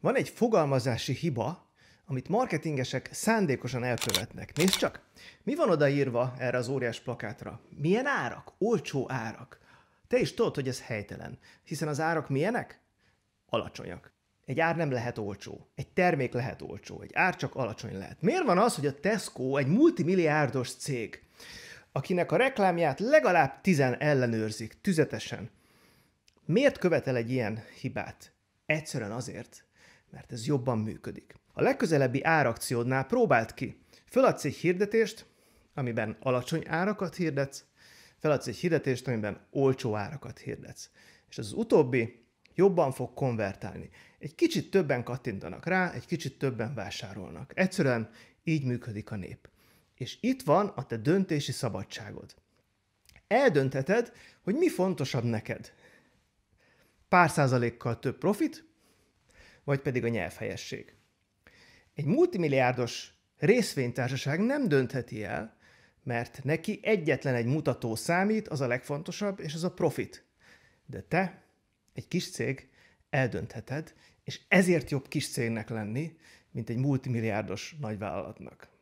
Van egy fogalmazási hiba, amit marketingesek szándékosan elkövetnek. Nézd csak, mi van odaírva erre az óriás plakátra? Milyen árak? Olcsó árak. Te is tudod, hogy ez helytelen, hiszen az árak milyenek? Alacsonyak. Egy ár nem lehet olcsó. Egy termék lehet olcsó. Egy ár csak alacsony lehet. Miért van az, hogy a Tesco egy multimilliárdos cég, akinek a reklámját legalább tizen ellenőrzik, tüzetesen, miért követel egy ilyen hibát? Egyszerűen azért, mert ez jobban működik. A legközelebbi árakciódnál próbált ki. Föladsz egy hirdetést, amiben alacsony árakat hirdetsz, feladsz egy hirdetést, amiben olcsó árakat hirdetsz. És az utóbbi jobban fog konvertálni. Egy kicsit többen kattintanak rá, egy kicsit többen vásárolnak. Egyszerűen így működik a nép. És itt van a te döntési szabadságod. Eldöntheted, hogy mi fontosabb neked. Pár százalékkal több profit, vagy pedig a nyelvhelyesség. Egy multimilliárdos részvénytársaság nem döntheti el, mert neki egyetlen egy mutató számít, az a legfontosabb, és az a profit. De te, egy kis cég, eldöntheted, és ezért jobb kis cégnek lenni, mint egy multimilliárdos nagyvállalatnak.